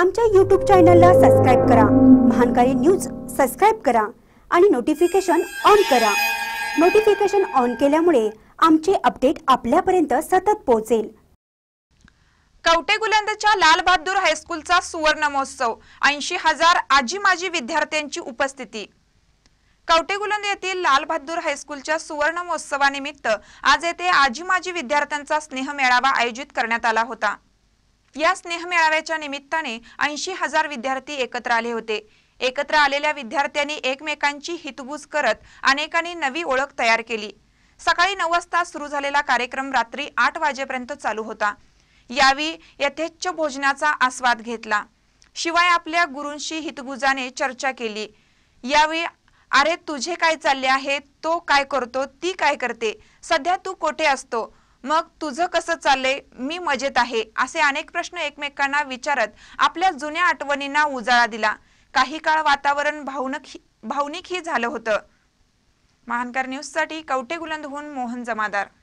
आमच्या यूट्यूब चॅनलला सबस्क्राईब करा महानकारी न्यूज सबस्क्राईब करा आणि नोटिफिकेशन ऑन करा नोटिफिकेशन ऑन केल्यामुळे आमचे अपडेट आपल्यापर्यंत सतत पोहोचेल कवटे गुलंदच्या लाल हायस्कूलचा सुवर्ण महोत्सव ऐंशी हजार आजी माजी विद्यार्थ्यांची उपस्थिती कवटेगुलंद येथील लाल बहादूर हायस्कूलच्या सुवर्ण महोत्सवानिमित्त आज येथे आजी माजी विद्यार्थ्यांचा स्नेह मेळावा आयोजित करण्यात आला होता या स्नेहमेळाव्याच्या निमित्ताने ऐंशी हजार विद्यार्थी एकत्र आले होते एकत्र आलेल्या विद्यार्थ्यांनी एकमेकांची हितगुज करत अनेकांनी नवी ओळख तयार केली सकाळी नऊ वाजता सुरू झालेला कार्यक्रम रात्री आठ वाजेपर्यंत चालू होता यावी यथेच्छ भोजनाचा आस्वाद घेतला शिवाय आपल्या गुरूंशी हितगुजाने चर्चा केली यावेळी अरे तुझे काय चालले आहे तो काय करतो ती काय करते सध्या तू कोठे असतो मग तुझं कसं चाललंय मी मजेत आहे असे अनेक प्रश्न एकमेकांना विचारत आपल्या जुन्या आठवणींना उजाळा दिला काही काळ वातावरण भावनिक भावनिकही झालं होतं न्यूज साठी कवटे गुलंदहून मोहन जमादार